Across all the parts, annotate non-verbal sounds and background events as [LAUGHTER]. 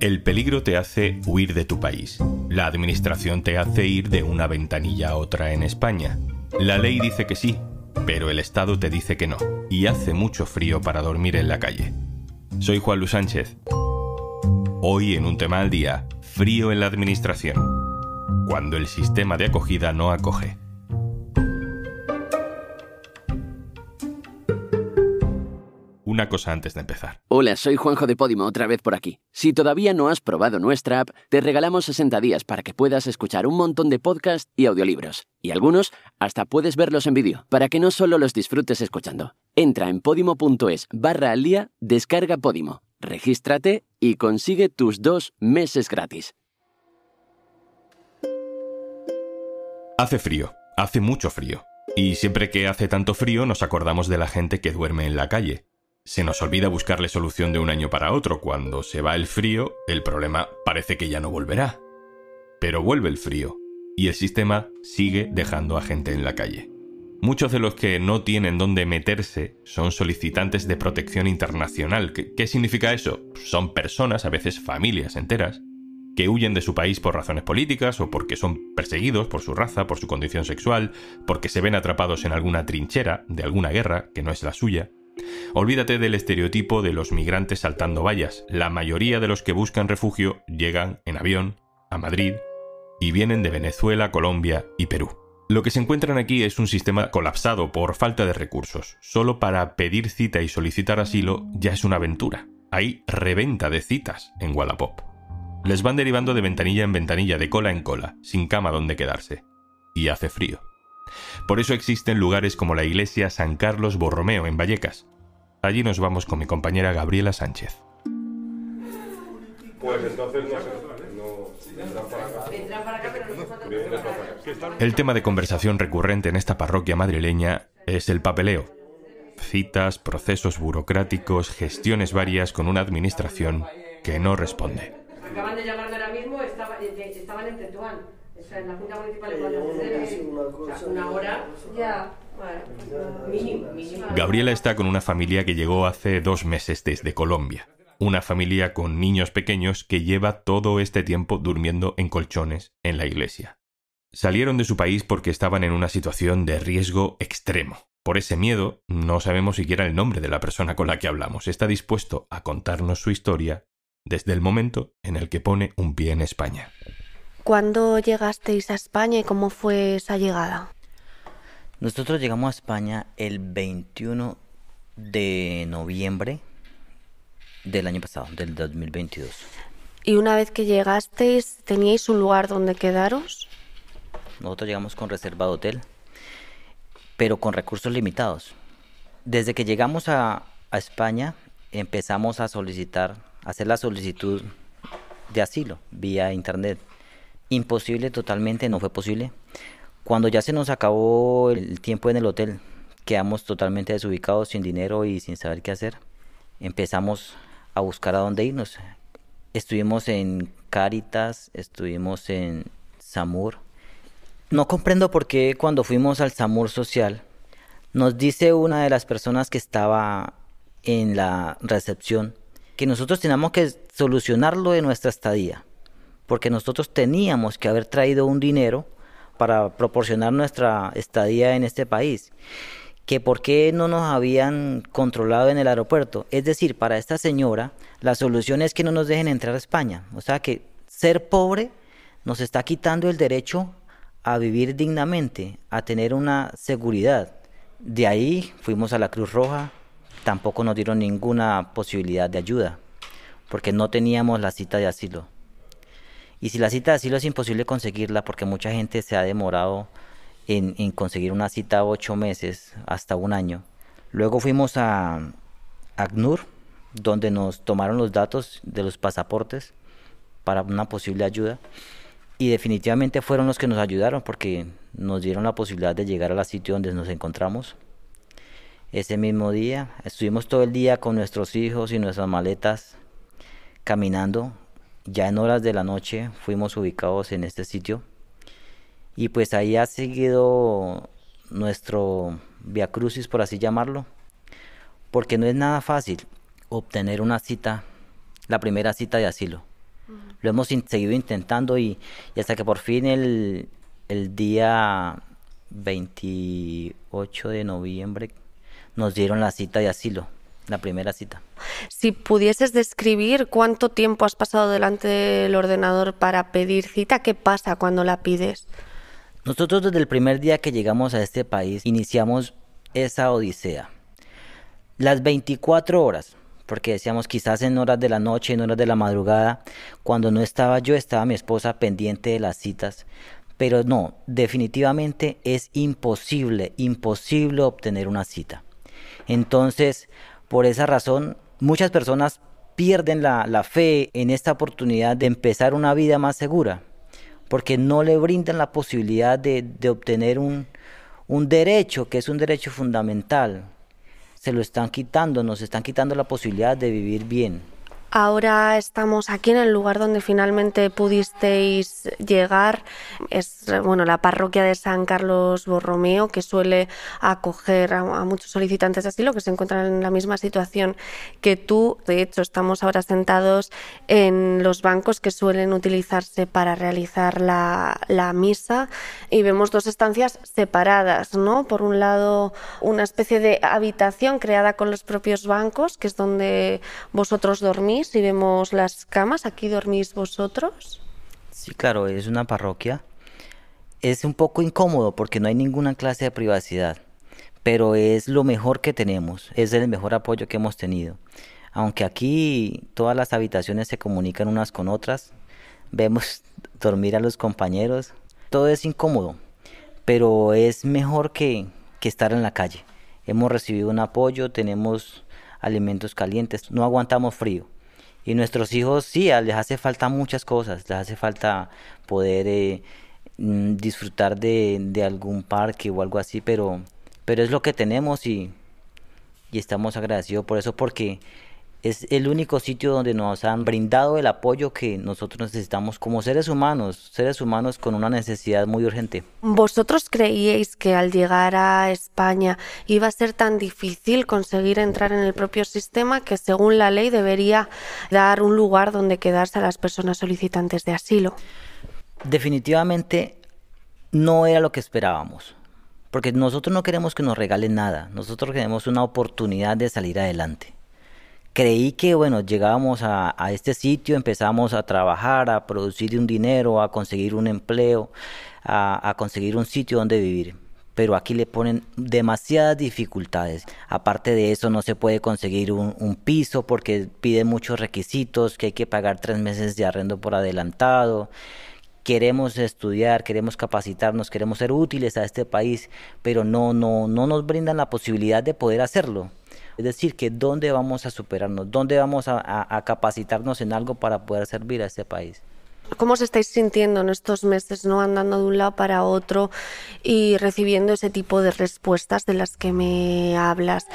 El peligro te hace huir de tu país. La administración te hace ir de una ventanilla a otra en España. La ley dice que sí, pero el Estado te dice que no. Y hace mucho frío para dormir en la calle. Soy Juan Luis Sánchez. Hoy en un tema al día, frío en la administración. Cuando el sistema de acogida no acoge. una cosa antes de empezar. Hola, soy Juanjo de Podimo, otra vez por aquí. Si todavía no has probado nuestra app, te regalamos 60 días para que puedas escuchar un montón de podcasts y audiolibros. Y algunos hasta puedes verlos en vídeo, para que no solo los disfrutes escuchando. Entra en podimo.es barra al día, descarga Podimo, regístrate y consigue tus dos meses gratis. Hace frío, hace mucho frío. Y siempre que hace tanto frío nos acordamos de la gente que duerme en la calle. Se nos olvida buscarle solución de un año para otro. Cuando se va el frío, el problema parece que ya no volverá. Pero vuelve el frío, y el sistema sigue dejando a gente en la calle. Muchos de los que no tienen dónde meterse son solicitantes de protección internacional. ¿Qué, significa eso? Son personas, a veces familias enteras, que huyen de su país por razones políticas o porque son perseguidos por su raza, por su condición sexual, porque se ven atrapados en alguna trinchera de alguna guerra que no es la suya. Olvídate del estereotipo de los migrantes saltando vallas. La mayoría de los que buscan refugio llegan en avión a Madrid y vienen de Venezuela, Colombia y Perú. Lo que se encuentran aquí es un sistema colapsado por falta de recursos. Solo para pedir cita y solicitar asilo ya es una aventura. Hay reventa de citas en Wallapop. Les van derivando de ventanilla en ventanilla, de cola en cola, sin cama donde quedarse. Y hace frío. Por eso existen lugares como la iglesia San Carlos Borromeo en Vallecas. Allí nos vamos con mi compañera Gabriela Sánchez. Pues el tema de conversación recurrente en esta parroquia madrileña es el papeleo. Citas, procesos burocráticos, gestiones varias con una administración que no responde. Gabriela está con una familia que llegó hace dos meses desde Colombia. Una familia con niños pequeños que lleva todo este tiempo durmiendo en colchones en la iglesia. Salieron de su país porque estaban en una situación de riesgo extremo. Por ese miedo, no sabemos siquiera el nombre de la persona con la que hablamos. Está dispuesto a contarnos su historia desde el momento en el que pone un pie en España. ¿Cuándo llegasteis a España y cómo fue esa llegada? Nosotros llegamos a España el 21 de noviembre del año pasado, del 2022. ¿Y una vez que llegasteis, teníais un lugar donde quedaros? Nosotros llegamos con reserva de hotel, pero con recursos limitados. Desde que llegamos a, España, empezamos a solicitar, a hacer la solicitud de asilo vía internet Imposible, totalmente, no fue posible. Cuando ya se nos acabó el tiempo en el hotel, quedamos totalmente desubicados, sin dinero y sin saber qué hacer. Empezamos a buscar a dónde irnos. Estuvimos en Caritas, estuvimos en Samur. No comprendo por qué cuando fuimos al Samur Social, nos dice una de las personas que estaba en la recepción que nosotros teníamos que solucionarlo de nuestra estadía porque nosotros teníamos que haber traído un dinero para proporcionar nuestra estadía en este país, que por qué no nos habían controlado en el aeropuerto. Es decir, para esta señora, la solución es que no nos dejen entrar a España. O sea que ser pobre nos está quitando el derecho a vivir dignamente, a tener una seguridad. De ahí fuimos a la Cruz Roja, tampoco nos dieron ninguna posibilidad de ayuda, porque no teníamos la cita de asilo. Y si la cita de asilo es imposible conseguirla porque mucha gente se ha demorado en, conseguir una cita ocho meses hasta un año. Luego fuimos a ACNUR, donde nos tomaron los datos de los pasaportes para una posible ayuda. Y definitivamente fueron los que nos ayudaron porque nos dieron la posibilidad de llegar a al sitio donde nos encontramos. Ese mismo día estuvimos todo el día con nuestros hijos y nuestras maletas caminando ya en horas de la noche fuimos ubicados en este sitio y pues ahí ha seguido nuestro via crucis por así llamarlo, porque no es nada fácil obtener una cita, la primera cita de asilo. Lo hemos seguido intentando y, hasta que por fin el, el día 28 de noviembre nos dieron la cita de asilo la primera cita. Si pudieses describir cuánto tiempo has pasado delante del ordenador para pedir cita, ¿qué pasa cuando la pides? Nosotros desde el primer día que llegamos a este país iniciamos esa odisea. Las 24 horas, porque decíamos quizás en horas de la noche, en horas de la madrugada, cuando no estaba yo, estaba mi esposa pendiente de las citas. Pero no, definitivamente es imposible, imposible obtener una cita. Entonces, por esa razón, muchas personas pierden la, fe en esta oportunidad de empezar una vida más segura, porque no le brindan la posibilidad de, obtener un derecho que es un derecho fundamental. Se lo están quitando, nos están quitando la posibilidad de vivir bien. Ahora estamos aquí en el lugar donde finalmente pudisteis llegar. Es bueno la parroquia de San Carlos Borromeo, que suele acoger a, muchos solicitantes de asilo que se encuentran en la misma situación que tú. De hecho, estamos ahora sentados en los bancos que suelen utilizarse para realizar la, la misa y vemos dos estancias separadas, ¿no? Por un lado, una especie de habitación creada con los propios bancos, que es donde vosotros dormís si vemos las camas. ¿Aquí dormís vosotros? Sí, claro, es una parroquia. Es un poco incómodo porque no hay ninguna clase de privacidad, pero es lo mejor que tenemos, es el mejor apoyo que hemos tenido. Aunque aquí todas las habitaciones se comunican unas con otras, vemos [LAUGHS] dormir a los compañeros, todo es incómodo, pero es mejor que, que estar en la calle. Hemos recibido un apoyo, tenemos alimentos calientes, no aguantamos frío. Y nuestros hijos sí, les hace falta muchas cosas, les hace falta poder eh, mm, disfrutar de, de, algún parque o algo así, pero, pero es lo que tenemos y, y estamos agradecidos por eso porque es el único sitio donde nos han brindado el apoyo que nosotros necesitamos como seres humanos, seres humanos con una necesidad muy urgente. ¿Vosotros creíais que al llegar a España iba a ser tan difícil conseguir entrar en el propio sistema que según la ley debería dar un lugar donde quedarse a las personas solicitantes de asilo? Definitivamente no era lo que esperábamos. Porque nosotros no queremos que nos regalen nada, nosotros queremos una oportunidad de salir adelante creí que, bueno, llegábamos a, este sitio, empezamos a trabajar, a producir un dinero, a conseguir un empleo, a, conseguir un sitio donde vivir. Pero aquí le ponen demasiadas dificultades. Aparte de eso, no se puede conseguir un, piso porque piden muchos requisitos, que hay que pagar tres meses de arrendo por adelantado queremos estudiar, queremos capacitarnos, queremos ser útiles a este país, pero no, no, no nos brindan la posibilidad de poder hacerlo. Es decir, que dónde vamos a superarnos, dónde vamos a, capacitarnos en algo para poder servir a este país. ¿Cómo os estáis sintiendo en estos meses, no andando de un lado para otro y recibiendo ese tipo de respuestas de las que me hablas?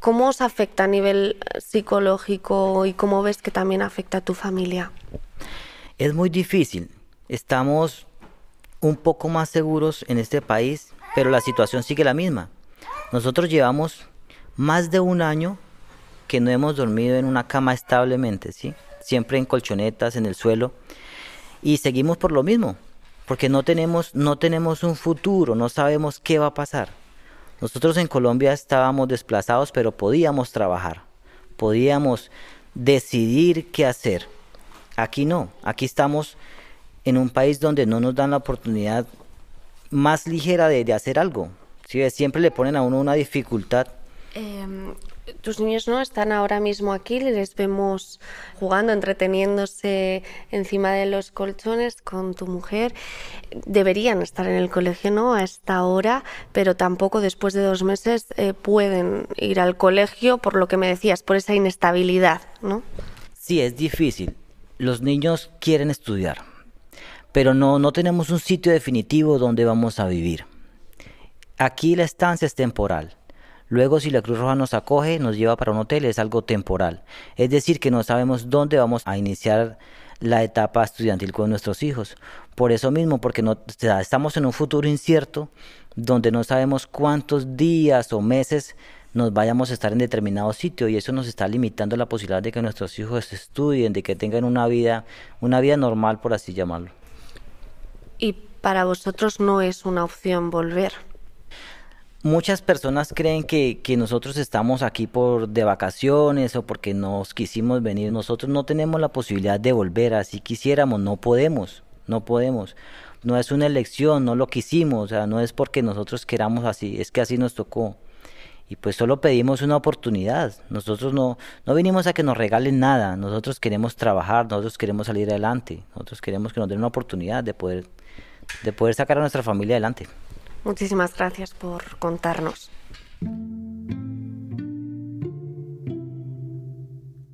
¿Cómo os afecta a nivel psicológico y cómo ves que también afecta a tu familia? Es muy difícil. Estamos un poco más seguros en este país, pero la situación sigue la misma. Nosotros llevamos más de un año que no hemos dormido en una cama establemente, ¿sí? Siempre en colchonetas, en el suelo. Y seguimos por lo mismo, porque no tenemos, no tenemos un futuro, no sabemos qué va a pasar. Nosotros en Colombia estábamos desplazados, pero podíamos trabajar, podíamos decidir qué hacer. Aquí no, aquí estamos en un país donde no nos dan la oportunidad más ligera de, hacer algo. Siempre le ponen a uno una dificultad Em, tus niños no están ahora mismo aquí, les vemos jugando, entreteniéndose encima de los colchones con tu mujer. Deberían estar en el colegio, ¿no? A esta hora, pero tampoco después de dos meses eh, pueden ir al colegio, por lo que me decías, por esa inestabilidad, ¿no? Sí, es difícil. Los niños quieren estudiar, pero no, no tenemos un sitio definitivo donde vamos a vivir. Aquí la estancia es temporal Luego, si la Cruz Roja nos acoge, nos lleva para un hotel, es algo temporal. Es decir, que no sabemos dónde vamos a iniciar la etapa estudiantil con nuestros hijos. Por eso mismo, porque no, estamos en un futuro incierto donde no sabemos cuántos días o meses nos vayamos a estar en determinado sitio y eso nos está limitando la posibilidad de que nuestros hijos estudien, de que tengan una vida, una vida normal, por así llamarlo. Y para vosotros no es una opción volver. Muchas personas creen que, nosotros estamos aquí por de vacaciones o porque nos quisimos venir. Nosotros no tenemos la posibilidad de volver, así quisiéramos, no podemos, no podemos. No es una elección, no lo quisimos, o sea, no es porque nosotros queramos así, es que así nos tocó. Y pues solo pedimos una oportunidad. Nosotros no, no vinimos a que nos regalen nada. Nosotros queremos trabajar, nosotros queremos salir adelante, nosotros queremos que nos den una oportunidad de poder, de poder sacar a nuestra familia adelante. Muchísimas gracias por contarnos.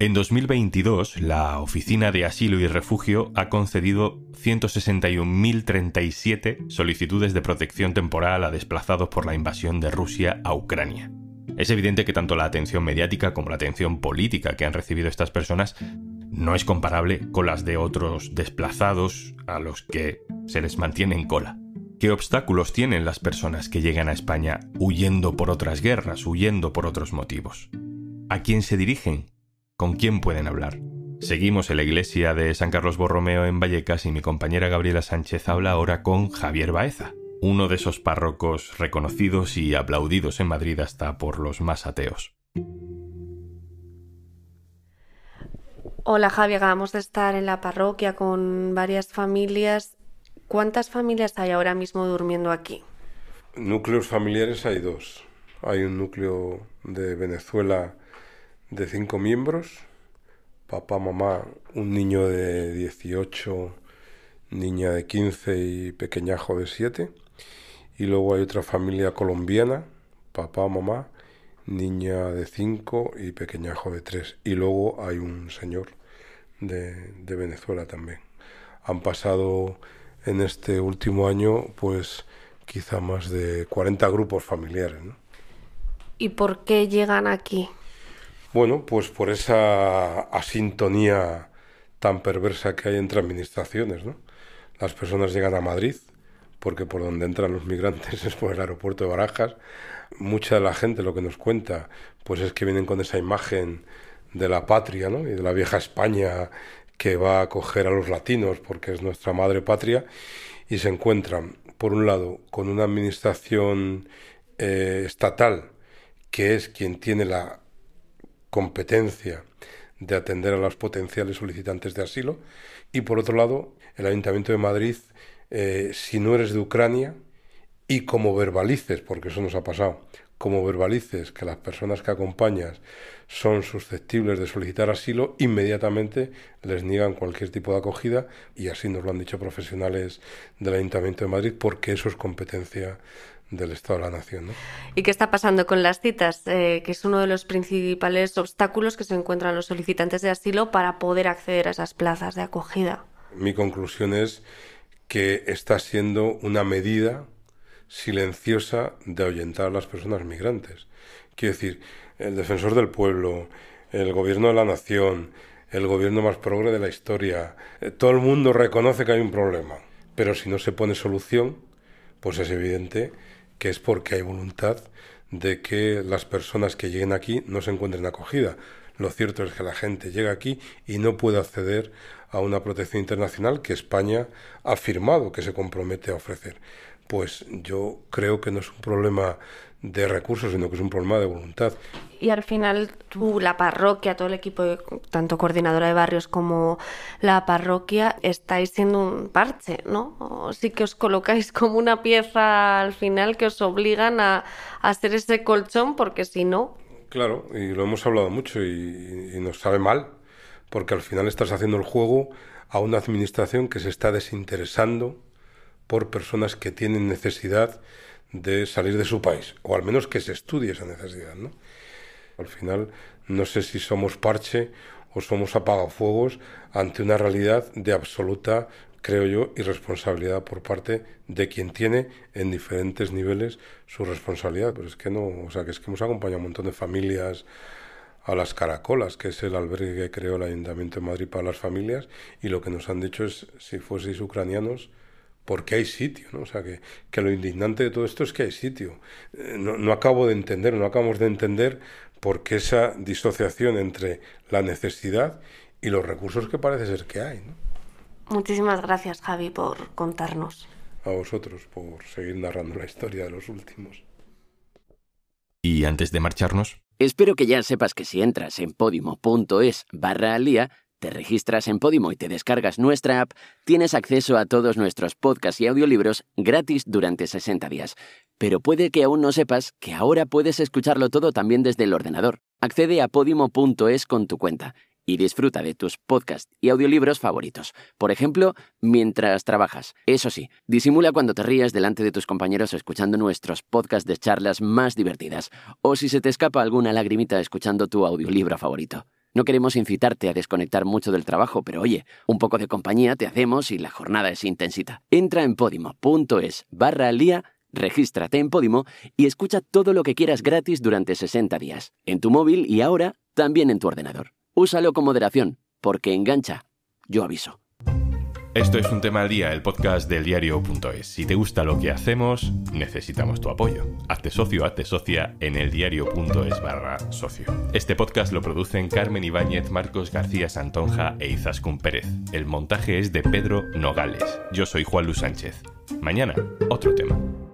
En 2022, la Oficina de Asilo y Refugio ha concedido 161.037 solicitudes de protección temporal a desplazados por la invasión de Rusia a Ucrania. Es evidente que tanto la atención mediática como la atención política que han recibido estas personas no es comparable con las de otros desplazados a los que se les mantiene en cola. ¿Qué obstáculos tienen las personas que llegan a España huyendo por otras guerras, huyendo por otros motivos? ¿A quién se dirigen? ¿Con quién pueden hablar? Seguimos en la iglesia de San Carlos Borromeo en Vallecas y mi compañera Gabriela Sánchez habla ahora con Javier Baeza, uno de esos párrocos reconocidos y aplaudidos en Madrid hasta por los más ateos. Hola Javier, acabamos de estar en la parroquia con varias familias ¿Cuántas familias hay ahora mismo durmiendo aquí? Núcleos familiares hay dos. Hay un núcleo de Venezuela de cinco miembros, papá, mamá, un niño de 18, niña de 15 y pequeñajo de 7. Y luego hay otra familia colombiana, papá, mamá, niña de 5 y pequeñajo de 3. Y luego hay un señor de, de Venezuela también. Han pasado en este último año, pues quizá más de 40 grupos familiares. ¿no? ¿Y por qué llegan aquí? Bueno, pues por esa asintonía tan perversa que hay entre administraciones. ¿no? Las personas llegan a Madrid, porque por donde entran los migrantes [LAUGHS] es por el aeropuerto de Barajas. Mucha de la gente lo que nos cuenta, pues es que vienen con esa imagen de la patria ¿no? y de la vieja España que va a acoger a los latinos porque es nuestra madre patria y se encuentran, por un lado, con una administración eh, estatal que es quien tiene la competencia de atender a los potenciales solicitantes de asilo y, por otro lado, el Ayuntamiento de Madrid, eh, si no eres de Ucrania y como verbalices, porque eso nos ha pasado, como verbalices que las personas que acompañas son susceptibles de solicitar asilo, inmediatamente les niegan cualquier tipo de acogida y así nos lo han dicho profesionales del Ayuntamiento de Madrid porque eso es competencia del Estado de la Nación. ¿Y qué está pasando con las citas? Eh, que es uno de los principales obstáculos que se encuentran los solicitantes de asilo para poder acceder a esas plazas de acogida. Mi conclusión es que está siendo una medida silenciosa de ahuyentar a las personas migrantes. Quiero decir, el defensor del pueblo, el gobierno de la nación, el gobierno más progre de la historia, eh, todo el mundo reconoce que hay un problema. Pero si no se pone solución, pues es evidente que es porque hay voluntad de que las personas que lleguen aquí no se encuentren acogida. Lo cierto es que la gente llega aquí y no puede acceder a una protección internacional que España ha firmado que se compromete a ofrecer pues yo creo que no es un problema de recursos, sino que es un problema de voluntad. Y al final tú, la parroquia, todo el equipo, tanto coordinadora de barrios como la parroquia, estáis siendo un parche, ¿no? sí que os colocáis como una pieza al final que os obligan a, hacer ese colchón, porque si no... Claro, y lo hemos hablado mucho y, y nos sabe mal, porque al final estás haciendo el juego a una administración que se está desinteresando por personas que tienen necesidad de salir de su país, o al menos que se estudie esa necesidad. ¿no? Al final, no sé si somos parche o somos apagafuegos ante una realidad de absoluta, creo yo, irresponsabilidad por parte de quien tiene en diferentes niveles su responsabilidad. Pero pues es que no, o sea, que es que hemos acompañado a un montón de familias a las Caracolas, que es el albergue que creó el Ayuntamiento de Madrid para las familias, y lo que nos han dicho es, si fueseis ucranianos, porque hay sitio, ¿no? O sea, que, lo indignante de todo esto es que hay sitio. Eh, no, no, acabo de entender, no acabamos de entender por qué esa disociación entre la necesidad y los recursos que parece ser que hay, Muchísimas gracias, Javi, por contarnos. A vosotros por seguir narrando la historia de los últimos. Y antes de marcharnos... Espero que ya sepas que si entras en podimo.es barra alía te registras en Podimo y te descargas nuestra app, tienes acceso a todos nuestros podcasts y audiolibros gratis durante 60 días. Pero puede que aún no sepas que ahora puedes escucharlo todo también desde el ordenador. Accede a podimo.es con tu cuenta y disfruta de tus podcasts y audiolibros favoritos. Por ejemplo, mientras trabajas. Eso sí, disimula cuando te rías delante de tus compañeros escuchando nuestros podcasts de charlas más divertidas o si se te escapa alguna lagrimita escuchando tu audiolibro favorito. No queremos incitarte a desconectar mucho del trabajo, pero oye, un poco de compañía te hacemos y la jornada es intensita. Entra en podimo.es barra al día Regístrate en Podimo y escucha todo lo que quieras gratis durante 60 días, en tu móvil y ahora también en tu ordenador. Úsalo con moderación, porque engancha. Yo aviso. Esto es un tema al día, el podcast del diario.es. Si te gusta lo que hacemos, necesitamos tu apoyo. Hazte socio, hazte socia en el barra socio. Este podcast lo producen Carmen Ibáñez, Marcos García Santonja e Izaskun Pérez. El montaje es de Pedro Nogales. Yo soy Juan Luis Sánchez. Mañana, otro tema.